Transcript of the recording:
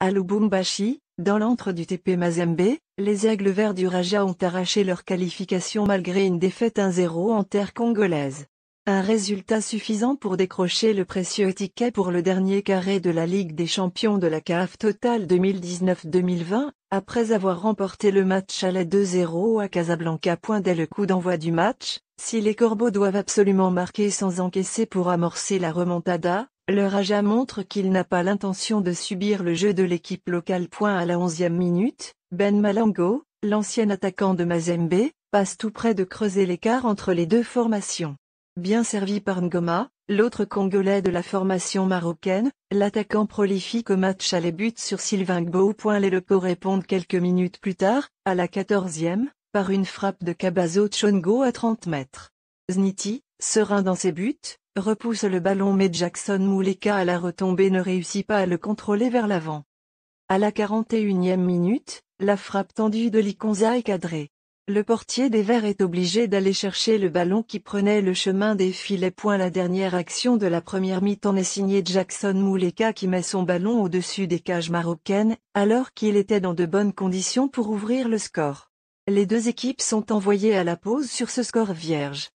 À Lubumbashi, dans l'antre du TP Mazembe, les aigles verts du Raja ont arraché leur qualification malgré une défaite 1-0 en terre congolaise. Un résultat suffisant pour décrocher le précieux ticket pour le dernier carré de la Ligue des champions de la CAF Total 2019-2020, après avoir remporté le match à la 2-0 à Casablanca. dès le coup d'envoi du match, si les Corbeaux doivent absolument marquer sans encaisser pour amorcer la remontada, le Raja montre qu'il n'a pas l'intention de subir le jeu de l'équipe locale. Point à la 11e minute, Ben Malango, l'ancien attaquant de Mazembe, passe tout près de creuser l'écart entre les deux formations. Bien servi par Ngoma, l'autre Congolais de la formation marocaine, l'attaquant prolifique au match à les buts sur Sylvain Gbo. Les locaux répondent quelques minutes plus tard, à la 14e, par une frappe de Kabazo Tchongo à 30 mètres. Zniti, serein dans ses buts, repousse le ballon mais Jackson Mouleka à la retombée ne réussit pas à le contrôler vers l'avant. À la 41e minute, la frappe tendue de l'Iconza est cadrée. Le portier des Verts est obligé d'aller chercher le ballon qui prenait le chemin des filets. Point la dernière action de la première mi-temps est signée Jackson Mouleka qui met son ballon au-dessus des cages marocaines, alors qu'il était dans de bonnes conditions pour ouvrir le score. Les deux équipes sont envoyées à la pause sur ce score vierge.